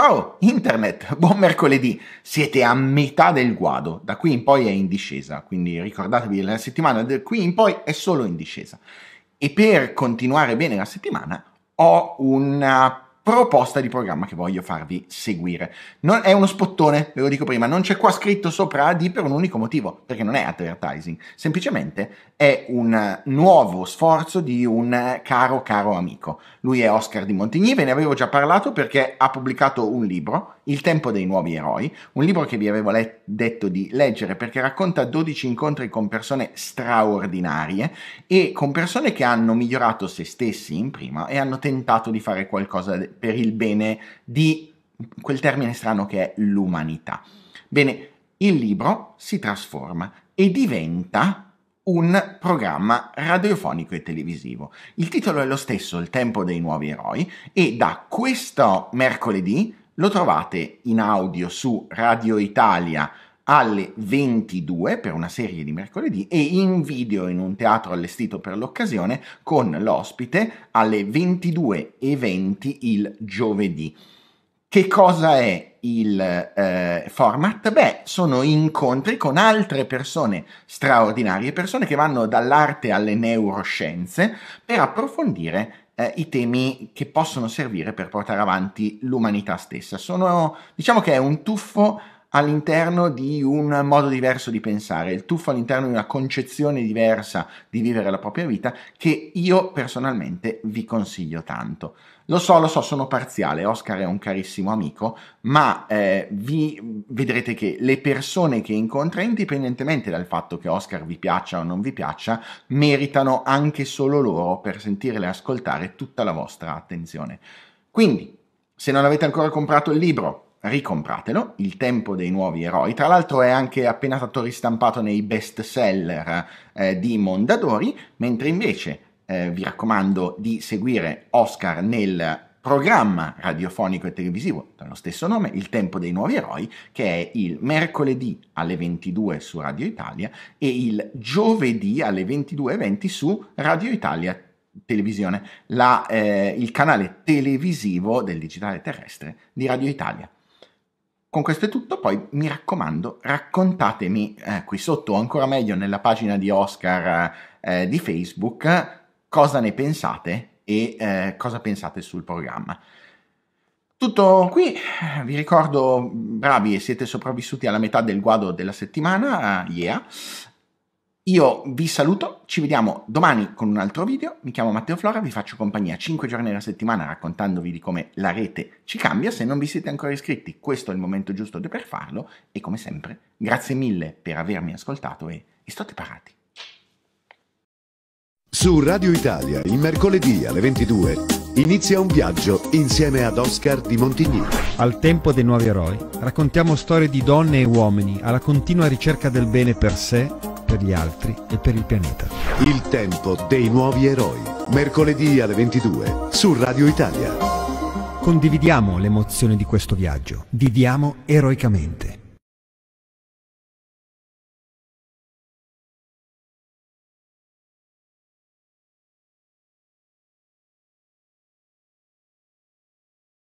Ciao Internet, buon mercoledì. Siete a metà del guado, da qui in poi è in discesa, quindi ricordatevi la settimana da qui in poi è solo in discesa. E per continuare bene la settimana ho una proposta di programma che voglio farvi seguire. Non, è uno spottone, ve lo dico prima, non c'è qua scritto sopra AD per un unico motivo, perché non è advertising, semplicemente è un nuovo sforzo di un caro caro amico. Lui è Oscar di Montigny, ve ne avevo già parlato perché ha pubblicato un libro, Il tempo dei nuovi eroi, un libro che vi avevo let- detto di leggere perché racconta 12 incontri con persone straordinarie e con persone che hanno migliorato se stessi in prima e hanno tentato di fare qualcosa de- per il bene di quel termine strano che è l'umanità. Bene, il libro si trasforma e diventa un programma radiofonico e televisivo. Il titolo è lo stesso, Il tempo dei nuovi eroi, e da questo mercoledì lo trovate in audio su Radio Italia alle 22 per una serie di mercoledì e in video in un teatro allestito per l'occasione con l'ospite alle 22.20 il giovedì. Che cosa è il eh, format? Beh, sono incontri con altre persone straordinarie, persone che vanno dall'arte alle neuroscienze per approfondire eh, i temi che possono servire per portare avanti l'umanità stessa. Sono, diciamo che è un tuffo all'interno di un modo diverso di pensare, il tuffo all'interno di una concezione diversa di vivere la propria vita che io personalmente vi consiglio tanto. Lo so, lo so, sono parziale, Oscar è un carissimo amico, ma eh, vi vedrete che le persone che incontra, indipendentemente dal fatto che Oscar vi piaccia o non vi piaccia, meritano anche solo loro per sentirle ascoltare tutta la vostra attenzione. Quindi, se non avete ancora comprato il libro, ricompratelo, Il tempo dei nuovi eroi, tra l'altro è anche appena stato ristampato nei best seller eh, di Mondadori, mentre invece eh, vi raccomando di seguire Oscar nel programma radiofonico e televisivo dello stesso nome, Il tempo dei nuovi eroi, che è il mercoledì alle 22 su Radio Italia e il giovedì alle 22.20 su Radio Italia Televisione, la, eh, il canale televisivo del digitale terrestre di Radio Italia. Con questo è tutto, poi mi raccomando, raccontatemi eh, qui sotto o ancora meglio nella pagina di Oscar eh, eh, di Facebook cosa ne pensate e eh, cosa pensate sul programma. Tutto qui, vi ricordo, bravi, e siete sopravvissuti alla metà del guado della settimana, eh, yeah. Io vi saluto, ci vediamo domani con un altro video. Mi chiamo Matteo Flora, vi faccio compagnia 5 giorni alla settimana raccontandovi di come la rete ci cambia. Se non vi siete ancora iscritti, questo è il momento giusto per farlo. E come sempre, grazie mille per avermi ascoltato e, state parati. Su Radio Italia, il mercoledì alle 22, inizia un viaggio insieme ad Oscar di Montigny. Al tempo dei nuovi eroi, raccontiamo storie di donne e uomini alla continua ricerca del bene per sé per gli altri e per il pianeta. Il tempo dei nuovi eroi, mercoledì alle 22 su Radio Italia. Condividiamo l'emozione di questo viaggio, viviamo eroicamente.